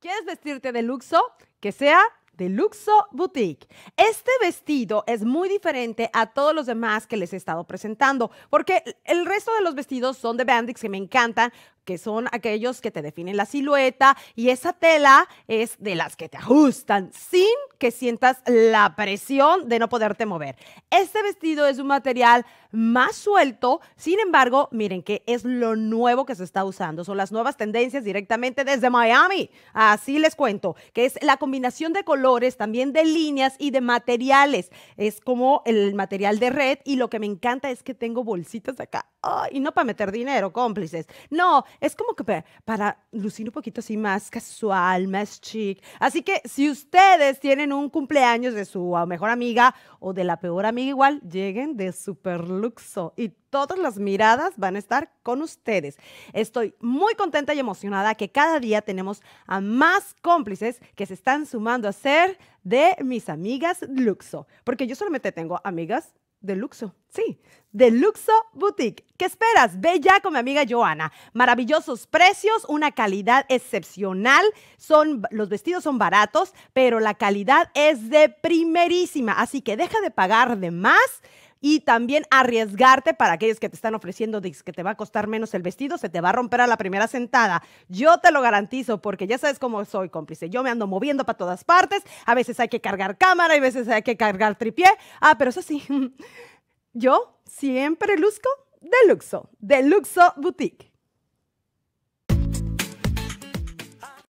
¿Quieres vestirte de luxo? Que sea de Luxo Boutique. Este vestido es muy diferente a todos los demás que les he estado presentando, porque el resto de los vestidos son de Bandix que me encantan, que son aquellos que te definen la silueta y esa tela es de las que te ajustan sin que sientas la presión de no poderte mover. Este vestido es un material más suelto, sin embargo, miren que es lo nuevo que se está usando, son las nuevas tendencias directamente desde Miami. Así les cuento, que es la combinación de colores, también de líneas y de materiales. Es como el material de red y lo que me encanta es que tengo bolsitas acá y no para meter dinero, cómplices. No, es como que para lucir un poquito así más casual, más chic. Así que si ustedes tienen un cumpleaños de su ah, mejor amiga o de la peor amiga igual, lleguen de super luxo y todas las miradas van a estar con ustedes. Estoy muy contenta y emocionada que cada día tenemos a más cómplices que se están sumando a ser de mis amigas Luxo, porque yo solamente tengo amigas Deluxo, sí, de Boutique. ¿Qué esperas? Ve ya con mi amiga Joana. Maravillosos precios, una calidad excepcional. Son, los vestidos son baratos, pero la calidad es de primerísima. Así que deja de pagar de más y también arriesgarte para aquellos que te están ofreciendo que te va a costar menos el vestido, se te va a romper a la primera sentada. Yo te lo garantizo porque ya sabes cómo soy, cómplice. Yo me ando moviendo para todas partes. A veces hay que cargar cámara, a veces hay que cargar tripié. Ah, pero eso sí, yo siempre luzco de luxo, de luxo boutique.